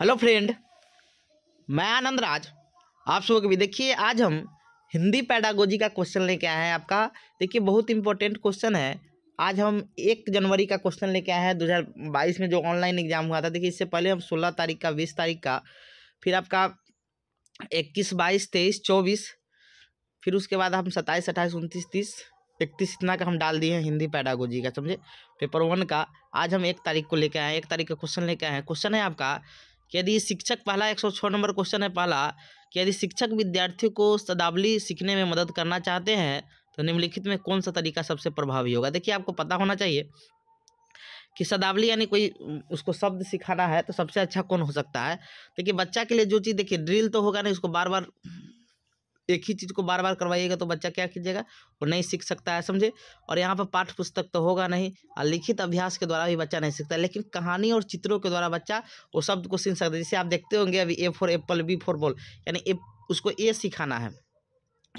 hello friend मैं आनंद राज आप सब भी देखिए आज हम हिंदी पैडागोजी का क्वेश्चन लेके आए हैं आपका देखिए बहुत इंपॉर्टेंट क्वेश्चन है आज हम एक जनवरी का क्वेश्चन लेके आए हैं दो हज़ार बाईस में जो ऑनलाइन एग्जाम हुआ था देखिए इससे पहले हम सोलह तारीख का बीस तारीख का फिर आपका इक्कीस बाईस तेईस चौबीस फिर उसके बाद हम सत्ताईस अट्ठाईस उनतीस तीस इकतीस इतना का हम डाल दिए हैं हिंदी पैडागोजी का समझे पेपर वन का आज हम एक तारीख को लेके आए हैं एक तारीख का क्वेश्चन लेके आए हैं क्वेश्चन है आपका यदि शिक्षक पहला एक सौ नंबर क्वेश्चन है पहला कि यदि शिक्षक विद्यार्थियों को शब्दावली सीखने में मदद करना चाहते हैं तो निम्नलिखित में कौन सा तरीका सबसे प्रभावी होगा देखिए आपको पता होना चाहिए कि शब्दावली यानी कोई उसको शब्द सिखाना है तो सबसे अच्छा कौन हो सकता है देखिए बच्चा के लिए जो चीज़ देखिए ड्रिल तो होगा नहीं उसको बार बार एक ही चीज़ को बार बार करवाइएगा तो बच्चा क्या कीजिएगा वो नहीं सीख सकता है समझे और यहाँ पर पाठ पुस्तक तो होगा नहीं और लिखित अभ्यास के द्वारा भी बच्चा नहीं सीखता लेकिन कहानी और चित्रों के द्वारा बच्चा वो शब्द को सीख सकता है जैसे आप देखते होंगे अभी A for apple B for ball यानी ए उसको ए सिखाना है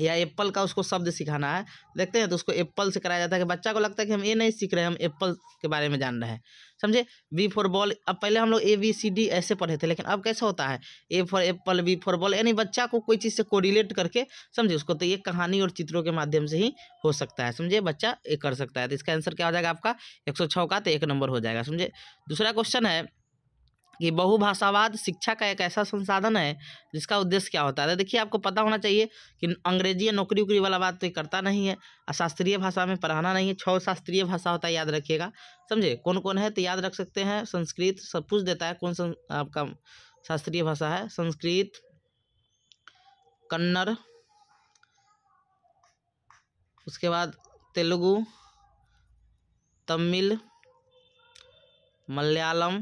या एप्पल का उसको शब्द सिखाना है देखते हैं तो उसको एप्पल से कराया जाता है कि बच्चा को लगता है कि हम ये नहीं सीख रहे हैं हम एप्पल के बारे में जान रहे हैं समझे बी फॉर बॉल अब पहले हम लोग ए बी सी डी ऐसे पढ़े थे लेकिन अब कैसा होता है A for apple B for ball यानी बच्चा को कोई चीज़ से कोरिलेट करके समझे उसको तो ये कहानी और चित्रों के माध्यम से ही हो सकता है समझे बच्चा ये कर सकता है तो इसका आंसर क्या हो जाएगा आपका एक सौ छः का तो एक नंबर हो जाएगा समझे दूसरा क्वेश्चन है कि बहुभाषावाद शिक्षा का एक ऐसा संसाधन है जिसका उद्देश्य क्या होता है देखिए आपको पता होना चाहिए कि अंग्रेजी या नौकरी उकरी वाला बात तो करता नहीं है शास्त्रीय भाषा में पढ़ाना नहीं है छः शास्त्रीय भाषा होता है याद रखिएगा समझे कौन कौन है तो याद रख सकते हैं संस्कृत सब पूछ देता है कौन सा आपका शास्त्रीय भाषा है संस्कृत कन्नड़ उसके बाद तेलुगु तमिल मलयालम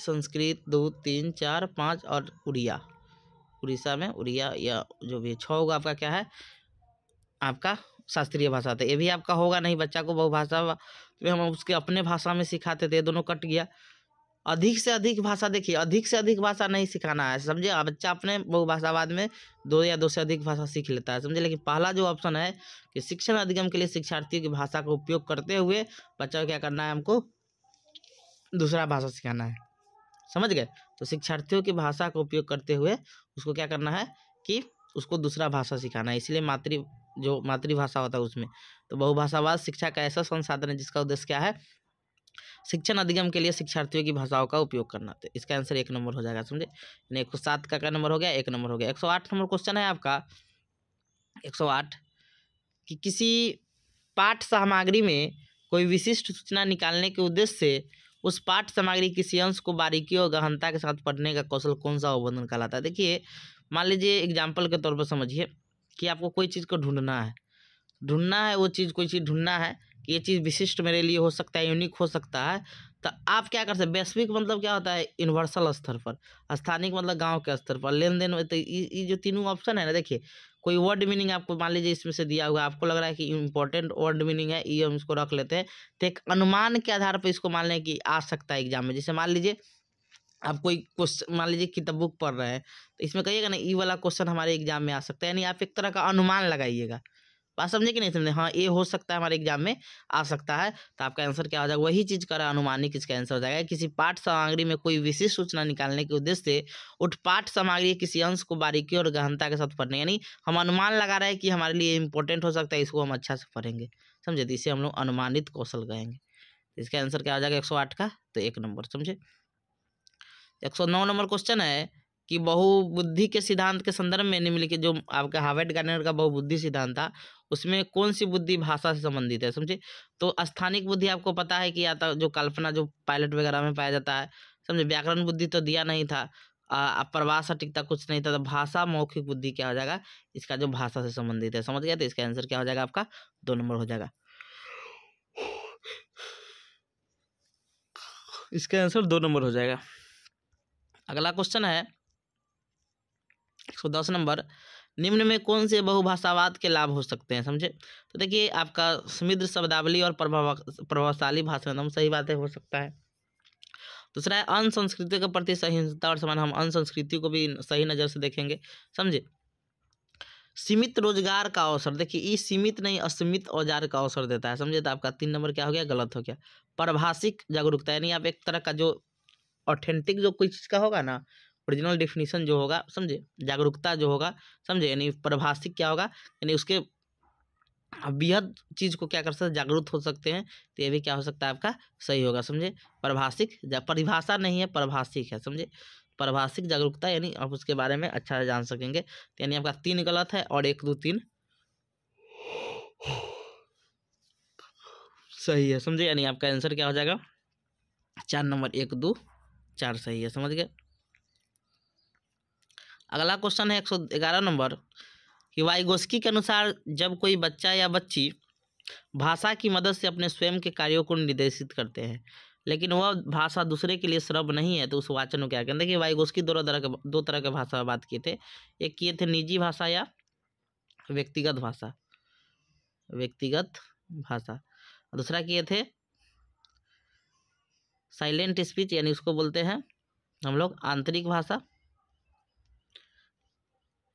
संस्कृत दो तीन चार पाँच और उड़िया उड़ीसा में उड़िया या जो भी छः होगा आपका क्या है आपका शास्त्रीय भाषा था तो ये भी आपका होगा नहीं बच्चा को बहुभाषा तो हम उसके अपने भाषा में सिखाते थे दोनों कट गया अधिक से अधिक भाषा देखिए अधिक से अधिक भाषा नहीं सिखाना है समझे बच्चा अपने बहुभाषावाद में दो या दो से अधिक भाषा सीख लेता है समझे लेकिन पहला जो ऑप्शन है कि शिक्षण अधिगम के लिए शिक्षार्थियों की भाषा का उपयोग करते हुए बच्चा को क्या करना है हमको दूसरा भाषा सिखाना है समझ गए तो शिक्षार्थियों की भाषा का उपयोग करते हुए उसको क्या करना है कि उसको दूसरा भाषा सिखाना है इसलिए मातृ जो मातृभाषा होता है उसमें तो बहुभाषावाद शिक्षा का ऐसा संसाधन है जिसका उद्देश्य क्या है शिक्षण अधिगम के लिए शिक्षार्थियों की भाषाओं का उपयोग करना था तो इसका आंसर एक नंबर हो जाएगा समझे यानी एक सौ सात का क्या नंबर हो गया एक नंबर हो गया एक सौ आठ नंबर क्वेश्चन है आपका एक सौ आठ कि किसी पाठ सामग्री में कोई विशिष्ट सूचना निकालने के उद्देश्य से उस पाठ सामग्री किसी अंश को बारीकी और गहनता के साथ पढ़ने का कौशल कौन सा अवबंधन कहलाता है देखिए मान लीजिए एग्जाम्पल के तौर पर समझिए कि आपको कोई चीज़ को ढूंढना है ढूंढना है वो चीज़ कोई चीज़ ढूंढना है कि ये चीज़ विशिष्ट मेरे लिए हो सकता है यूनिक हो सकता है तो आप क्या कर सकते वैश्विक मतलब क्या होता है यूनिवर्सल स्तर पर स्थानिक मतलब गांव के स्तर पर लेन देन तो ये जो तीनों ऑप्शन है ना देखिए कोई वर्ड मीनिंग आपको मान लीजिए इसमें से दिया हुआ आपको लग रहा है कि इंपॉर्टेंट वर्ड मीनिंग है ये हम इसको रख लेते हैं तो एक अनुमान के आधार पर इसको मान लें कि आ सकता है एग्जाम में जैसे मान लीजिए आप कोई क्वेश्चन मान लीजिए किताब बुक पढ़ रहे हैं तो इसमें कहिएगा ना ई वाला क्वेश्चन हमारे एग्जाम में आ सकता है यानी आप एक तरह का अनुमान लगाइएगा बात समझे कि नहीं समझे हाँ ए हो सकता है हमारे एग्जाम में आ सकता है तो आपका आंसर क्या हो जाएगा वही चीज करा अनुमानिक इसका आंसर हो जाएगा किसी पाठ सामग्री में कोई विशेष सूचना निकालने के उद्देश्य से उठ पाठ सामग्री किसी अंश को बारीकी और गहनता के साथ पढ़ने यानी हम अनुमान लगा रहे हैं कि हमारे लिए इंपॉर्टेंट हो सकता है इसको हम अच्छा से पढ़ेंगे समझे तो इसे हम लोग अनुमानित कौशल कहेंगे इसका आंसर क्या हो जाएगा एक सौ आठ का तो एक नंबर समझे एक सौ नौ नंबर क्वेश्चन है कि बहुबुद्धि के सिद्धांत के संदर्भ में निम्नलिखित जो आपका हार्वर्ड गार्डनर का बहुबुद्धि सिद्धांत था उसमें कौन सी बुद्धि भाषा से संबंधित है समझे तो स्थानिक बुद्धि आपको पता है कि या तो जो कल्पना जो पायलट वगैरह में पाया जाता है समझे व्याकरण बुद्धि तो दिया नहीं था प्रवास अटिकता कुछ नहीं था तो भाषा मौखिक बुद्धि क्या हो जाएगा इसका जो भाषा से संबंधित है समझ गया तो इसका आंसर क्या हो जाएगा आपका दो नंबर हो जाएगा इसका आंसर दो नंबर हो जाएगा अगला क्वेश्चन है एक नंबर निम्न में कौन से बहुभाषावाद के लाभ हो सकते हैं समझे तो देखिए आपका समृद्ध शब्दावली और प्रभावशाली भाषा एकदम तो सही बातें हो सकता है दूसरा है अनसंस्कृति के प्रति सहिंसता और समान हम अनसंस्कृति को भी सही नज़र से देखेंगे समझे सीमित रोजगार का अवसर देखिए ये सीमित नहीं असीमित औजार का अवसर देता है समझे तो आपका तीन नंबर क्या हो गया गलत हो गया परभाषिक जागरूकता यानी आप एक तरह का जो ऑथेंटिक जो कोई चीज़ का होगा ना ओरिजिनल डेफिनेशन जो होगा समझे जागरूकता जो होगा समझे यानी परिभाषिक क्या होगा यानी उसके बेहद चीज़ को क्या कर सकते जागरूक हो सकते हैं तो ये भी क्या हो सकता है आपका सही होगा समझे परिभाषिक परिभाषा नहीं है परिभाषिक है समझे परिभाषिक जागरूकता यानी आप उसके बारे में अच्छा जान सकेंगे तो यानी आपका तीन गलत है और एक दो तीन सही है समझे यानी आपका आंसर क्या हो जाएगा चार नंबर एक दो चार सही है समझ गए अगला क्वेश्चन है एक सौ ग्यारह नंबर कि वाइगोस्की के अनुसार जब कोई बच्चा या बच्ची भाषा की मदद से अपने स्वयं के कार्यों को निर्देशित करते हैं लेकिन वह भाषा दूसरे के लिए श्रव नहीं है तो उस वाचन को क्या कहते हैं देखिए वाइगोस्की दोनों तरह के दो तरह के भाषा बात किए थे एक किए थे निजी भाषा या व्यक्तिगत भाषा व्यक्तिगत भाषा दूसरा किए थे साइलेंट स्पीच यानी उसको बोलते हैं हम लोग आंतरिक भाषा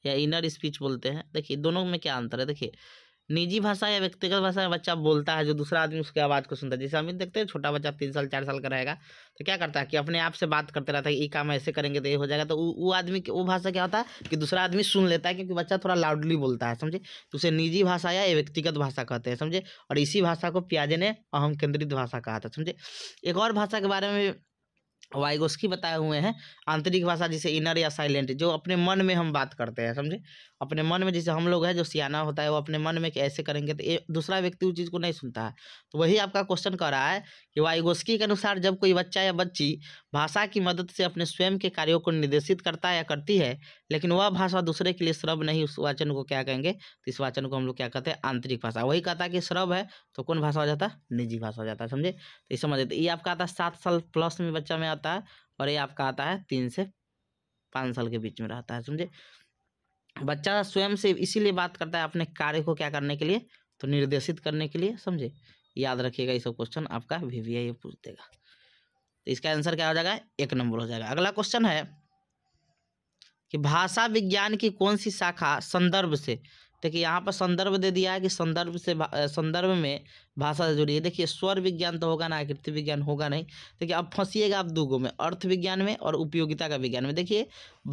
या इनर स्पीच बोलते हैं देखिए दोनों में क्या अंतर है देखिए निजी भाषा या व्यक्तिगत भाषा में बच्चा बोलता है जो दूसरा आदमी उसकी आवाज़ को सुनता है जैसे हम देखते हैं छोटा बच्चा तीन साल चार साल का रहेगा तो क्या करता है कि अपने आप से बात करते रहता है ये काम ऐसे करेंगे तो ये हो जाएगा तो वो आदमी वो भाषा क्या होता है कि दूसरा आदमी सुन लेता है क्योंकि बच्चा थोड़ा लाउडली बोलता है समझे तो उसे निजी भाषा या व्यक्तिगत भाषा कहते हैं समझे और इसी भाषा को प्याजे ने अहम केंद्रित भाषा कहा था समझे एक और भाषा के बारे में वाइगोस्की बताए हुए हैं आंतरिक भाषा जिसे इनर या साइलेंट जो अपने मन में हम बात करते हैं समझे अपने मन में जैसे हम लोग हैं जो सियाना होता है वो अपने मन में कि ऐसे करेंगे तो दूसरा व्यक्ति उस चीज़ को नहीं सुनता है तो वही आपका क्वेश्चन कर रहा है कि वाईगोस्की के अनुसार जब कोई बच्चा या बच्ची भाषा की मदद से अपने स्वयं के कार्यों को निर्देशित करता है या करती है लेकिन वह भाषा दूसरे के लिए श्रव नहीं उस वाचन को क्या कहेंगे तो इस वाचन को हम लोग क्या कहते हैं आंतरिक भाषा वही कहता है कि श्रव है तो कौन भाषा हो जाता है निजी भाषा हो जाता है समझे तो ये समझ तो ये आपका आता है सात साल प्लस में बच्चा में आता है और ये आपका आता है तीन से पाँच साल के बीच में रहता है समझे बच्चा स्वयं से इसीलिए बात करता है अपने कार्य को क्या करने के लिए तो निर्देशित करने के लिए समझे याद रखिएगा ये सब क्वेश्चन आपका वी वी आई पूछ देगा तो इसका आंसर क्या हो जाएगा एक नंबर हो जाएगा अगला क्वेश्चन है कि भाषा विज्ञान की कौन सी शाखा संदर्भ से देखिए यहाँ पर संदर्भ दे दिया है कि संदर्भ से संदर्भ में भाषा से जुड़ी है देखिए स्वर विज्ञान तो होगा ना आकृति विज्ञान होगा नहीं देखिए अब फंसीएगा आप दो में अर्थ विज्ञान में और उपयोगिता का विज्ञान में देखिए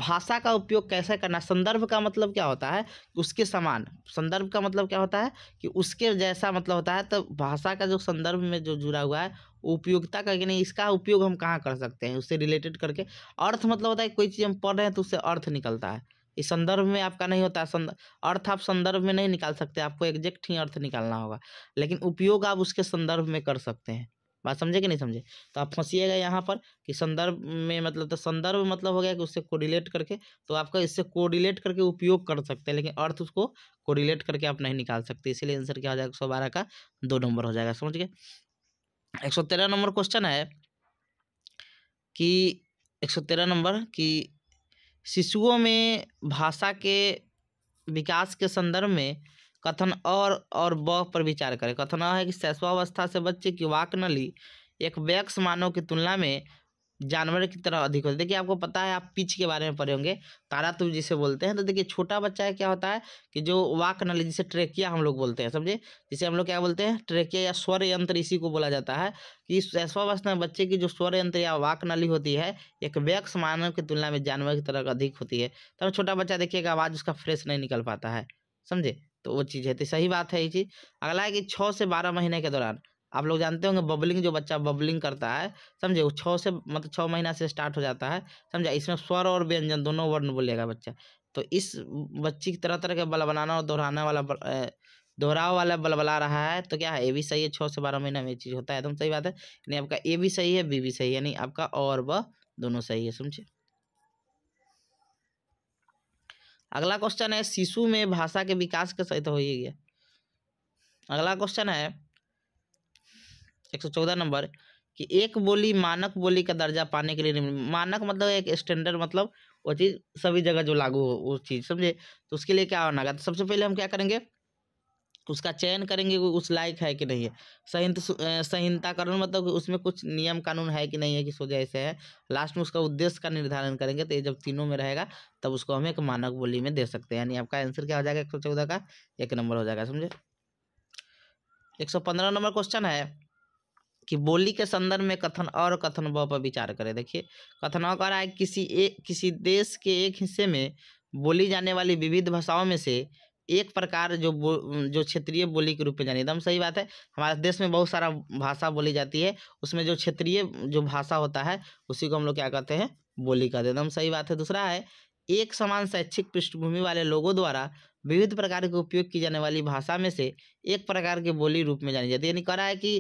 भाषा का उपयोग कैसे करना संदर्भ का मतलब क्या होता है उसके समान संदर्भ का मतलब क्या होता है कि उसके जैसा मतलब होता है तो भाषा का जो संदर्भ में जो जुड़ा हुआ है उपयोगिता का कि नहीं इसका उपयोग हम कहाँ कर सकते हैं उससे रिलेटेड करके अर्थ मतलब होता है कोई चीज़ हम पढ़ रहे हैं तो उससे अर्थ निकलता है इस संदर्भ में आपका नहीं होता अर्थ आप संदर्भ में नहीं निकाल सकते आपको एग्जैक्ट ही अर्थ निकालना होगा लेकिन उपयोग आप उसके संदर्भ में कर सकते हैं बात समझे कि नहीं समझे तो आप फंसीएगा यहाँ पर कि संदर्भ में मतलब तो संदर्भ मतलब हो गया कि उससे कोरिलेट करके तो आपका इससे कोरिलेट करके उपयोग कर सकते हैं लेकिन अर्थ उसको कोरिलेट करके आप नहीं निकाल सकते इसीलिए आंसर क्या हो जाएगा एक सौ बारह का दो नंबर हो जाएगा समझ गए एक सौ तेरह नंबर क्वेश्चन है कि एक सौ तेरह नंबर की शिशुओं में भाषा के विकास के संदर्भ में कथन और और ब पर विचार करें कथन है कि शैशवावस्था से बच्चे की वाक नली एक वैक्स मानव की तुलना में जानवर की तरह अधिक होते देखिए आपको पता है आप पिच के बारे में पढ़े होंगे तारातुव जिसे बोलते हैं तो देखिए छोटा बच्चा है क्या होता है कि जो वाक नली जिसे ट्रेकिया हम लोग बोलते हैं समझे जिसे हम लोग क्या बोलते हैं ट्रेकिया या स्वर यंत्र इसी को बोला जाता है कि शैशवावस्था में बच्चे की जो स्वर यंत्र या वाक नली होती है एक व्यक्ष मानव की तुलना में जानवर की तरह अधिक होती है तब छोटा बच्चा देखिएगा आवाज़ उसका फ्रेश नहीं निकल पाता है समझे तो वो चीज़ है तो सही बात है ये चीज़ अगला है कि छः से बारह महीने के दौरान आप लोग जानते होंगे बबलिंग जो बच्चा बबलिंग करता है समझे छः से मतलब छः महीना से स्टार्ट हो जाता है समझा इसमें स्वर और व्यंजन दोनों वर्ण बोलेगा बच्चा तो इस बच्ची की तरह तरह के बल बनाना और दोहराने वाला दोहराव वाला बलबला रहा है तो क्या है ए भी सही है छः से बारह महीना में ये चीज़ होता है एकदम सही बात है यानी आपका ए भी सही है बी भी सही है यानी आपका और व दोनों सही है समझे अगला क्वेश्चन है शिशु में भाषा के विकास के सहित हो ही गया अगला क्वेश्चन है एक नंबर कि एक बोली मानक बोली का दर्जा पाने के लिए मानक मतलब एक स्टैंडर्ड मतलब वो चीज़ सभी जगह जो लागू हो वो चीज़ समझे तो उसके लिए क्या होना तो सबसे पहले हम क्या करेंगे उसका चयन करेंगे कि उस लायक है कि नहीं है संहित संहिताकरण मतलब उसमें कुछ नियम कानून है कि नहीं है कि सोचा ऐसे है लास्ट में उसका उद्देश्य का निर्धारण करेंगे तो ये जब तीनों में रहेगा तब उसको हम एक मानक बोली में दे सकते हैं यानी आपका आंसर क्या हो जाएगा एक सौ चौदह का एक नंबर हो जाएगा समझे एक सौ पंद्रह नंबर क्वेश्चन है कि बोली के संदर्भ में कथन और कथन व पर विचार करें देखिए कथन अ कह रहा है किसी एक किसी देश के एक हिस्से में बोली जाने वाली विविध भाषाओं में से एक प्रकार जो बो जो क्षेत्रीय बोली के रूप में जानी एकदम सही बात है हमारे देश में बहुत सारा भाषा बोली जाती है उसमें जो क्षेत्रीय जो भाषा होता है उसी को हम लोग क्या कहते हैं बोली कहते एकदम सही बात है दूसरा है एक समान शैक्षिक पृष्ठभूमि वाले लोगों द्वारा विविध प्रकार के उपयोग की जाने वाली भाषा में से एक प्रकार के बोली रूप में जानी जाती है यानी कह रहा है कि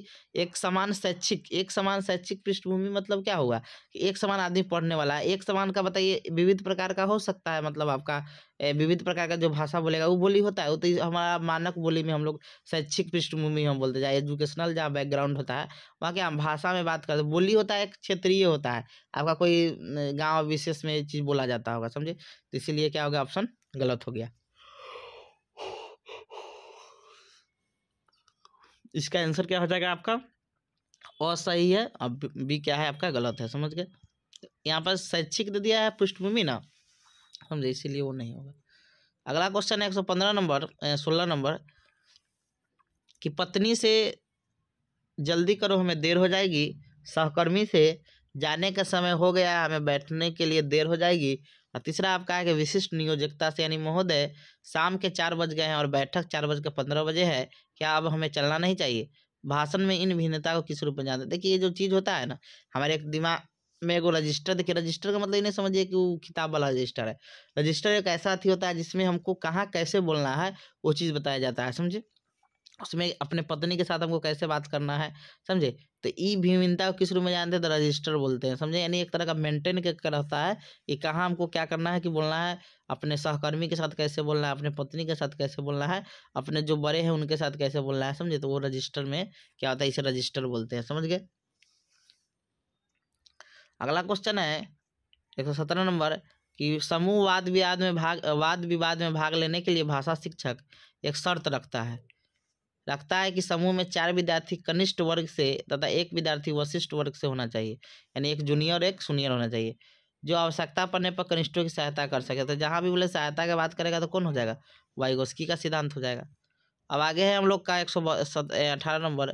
एक समान शैक्षिक एक समान शैक्षिक पृष्ठभूमि मतलब क्या होगा कि एक समान आदमी पढ़ने वाला है एक समान का बताइए विविध प्रकार का हो सकता है मतलब आपका विविध प्रकार का जो भाषा बोलेगा वो बोली होता है वो तो हमारा मानक बोली में हम लोग शैक्षिक पृष्ठभूमि हम बोलते जाए एजुकेशनल जहाँ बैकग्राउंड होता है वहाँ के हम भाषा में बात करते बोली होता है क्षेत्रीय होता है आपका कोई गाँव विशेष में चीज़ बोला जाता होगा समझे तो इसीलिए क्या होगा ऑप्शन गलत हो गया इसका आंसर क्या हो जाएगा आपका असही है और बी क्या है आपका गलत है समझ गए यहाँ पर शैक्षिक दे दिया है पृष्ठभूमि ना समझे इसीलिए वो नहीं होगा अगला क्वेश्चन है एक सौ पंद्रह नंबर सोलह नंबर कि पत्नी से जल्दी करो हमें देर हो जाएगी सहकर्मी से जाने का समय हो गया हमें बैठने के लिए देर हो जाएगी और तीसरा आपका है कि विशिष्ट नियोजकता से यानी महोदय शाम के चार बज गए हैं और बैठक चार बज के पंद्रह बजे है क्या अब हमें चलना नहीं चाहिए भाषण में इन भिन्नता को किस रूप में जानते देखिए ये जो चीज़ होता है ना हमारे एक दिमाग में एगो रजिस्टर देखिए रजिस्टर का मतलब ये नहीं समझिए कि वो किताब वाला रजिस्टर है रजिस्टर एक ऐसा अथी होता है जिसमें हमको कहाँ कैसे बोलना है वो चीज़ बताया जाता है समझे उसमें अपने पत्नी के साथ हमको कैसे बात करना है समझे तो ई भीमिनता किस रूप में जानते हैं तो रजिस्टर बोलते हैं समझे यानी एक तरह का मेंटेन रहता है कि कहाँ हमको क्या करना है कि बोलना है अपने सहकर्मी के साथ कैसे बोलना है अपने पत्नी के साथ कैसे बोलना है अपने जो बड़े हैं उनके साथ कैसे बोलना है समझे तो वो रजिस्टर में क्या होता है इसे रजिस्टर बोलते हैं समझ गए अगला क्वेश्चन है एक सौ सत्रह नंबर कि समूह वाद विवाद में भाग वाद विवाद में भाग लेने के लिए भाषा शिक्षक एक शर्त रखता है लगता है कि समूह में चार विद्यार्थी कनिष्ठ वर्ग से तथा एक विद्यार्थी वशिष्ठ वर्ग से होना चाहिए यानी एक जूनियर एक सीनियर होना चाहिए जो आवश्यकता पड़ने पर कनिष्ठों की सहायता कर सके तो जहाँ भी बोले सहायता की बात करेगा तो कौन हो जाएगा वाइगोस्की का सिद्धांत हो जाएगा अब आगे है हम लोग का एक सौ अठारह नंबर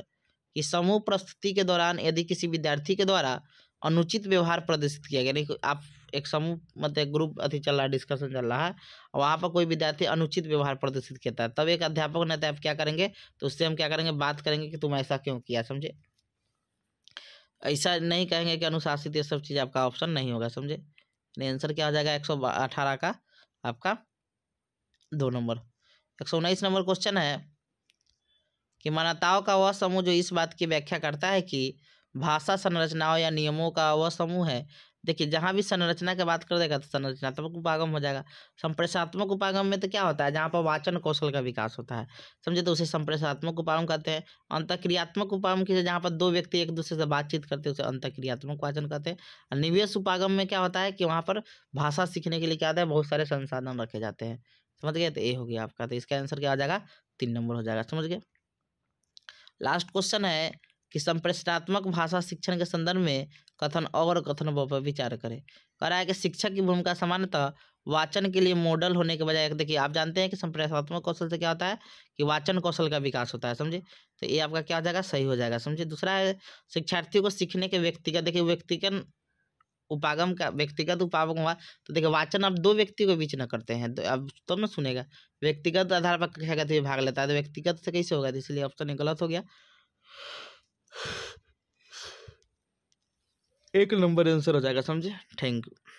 कि समूह प्रस्तुति के दौरान यदि किसी विद्यार्थी के द्वारा अनुचित व्यवहार प्रदर्शित किया गया यानी आप एक समूह मतलब ग्रुप अथी चल रहा है डिस्कशन चल रहा है और वहाँ पर कोई विद्यार्थी अनुचित व्यवहार प्रदर्शित करता है तब एक अध्यापक ने आप क्या करेंगे तो उससे हम क्या करेंगे बात करेंगे कि तुम ऐसा क्यों किया समझे ऐसा नहीं कहेंगे कि अनुशासित ये सब चीज़ आपका ऑप्शन नहीं होगा समझे यानी आंसर क्या हो जाएगा एक का आपका दो नंबर एक नंबर क्वेश्चन है कि मान्यताओं का वह समूह जो इस बात की व्याख्या करता है कि भाषा संरचनाओं या नियमों का वह समूह है देखिए जहाँ भी संरचना की बात कर देगा तो संरचनात्मक उपागम हो जाएगा संप्रेषात्मक उपागम में तो क्या होता है जहाँ पर वाचन कौशल का विकास होता है समझे तो उसे संप्रेषात्मक उपागम कहते हैं अंतक्रियात्मक उपागम की जहाँ पर दो व्यक्ति एक दूसरे से बातचीत करते हैं उसे अंतक्रियात्मक वाचन कहते हैं निवेश उपागम में क्या होता है कि वहाँ पर भाषा सीखने के लिए क्या होता है बहुत सारे संसाधन रखे जाते हैं समझ गए तो ए हो गया आपका तो इसका आंसर क्या आ जाएगा तीन नंबर हो जाएगा समझ गए लास्ट क्वेश्चन है कि संप्रेषणात्मक भाषा शिक्षण के संदर्भ में कथन और कथन पर विचार करें कह कि शिक्षक की भूमिका सामान्यतः वाचन के लिए मॉडल होने के बजाय देखिए आप जानते हैं कि संप्रेषणात्मक कौशल से क्या होता है कि वाचन कौशल का विकास होता है समझे तो ये आपका क्या हो जाएगा सही हो जाएगा समझे दूसरा है शिक्षार्थियों को सीखने के व्यक्तिगत देखिए व्यक्तिगत उपागम का व्यक्तिगत उपागम हुआ तो देखिए वाचन आप दो व्यक्ति के बीच न करते हैं तो अब तब तो ना सुनेगा व्यक्तिगत आधार पर क्या गति भाग लेता है तो व्यक्तिगत से कैसे होगा तो इसलिए ऑप्शन गलत हो गया एक नंबर आंसर हो जाएगा समझे थैंक यू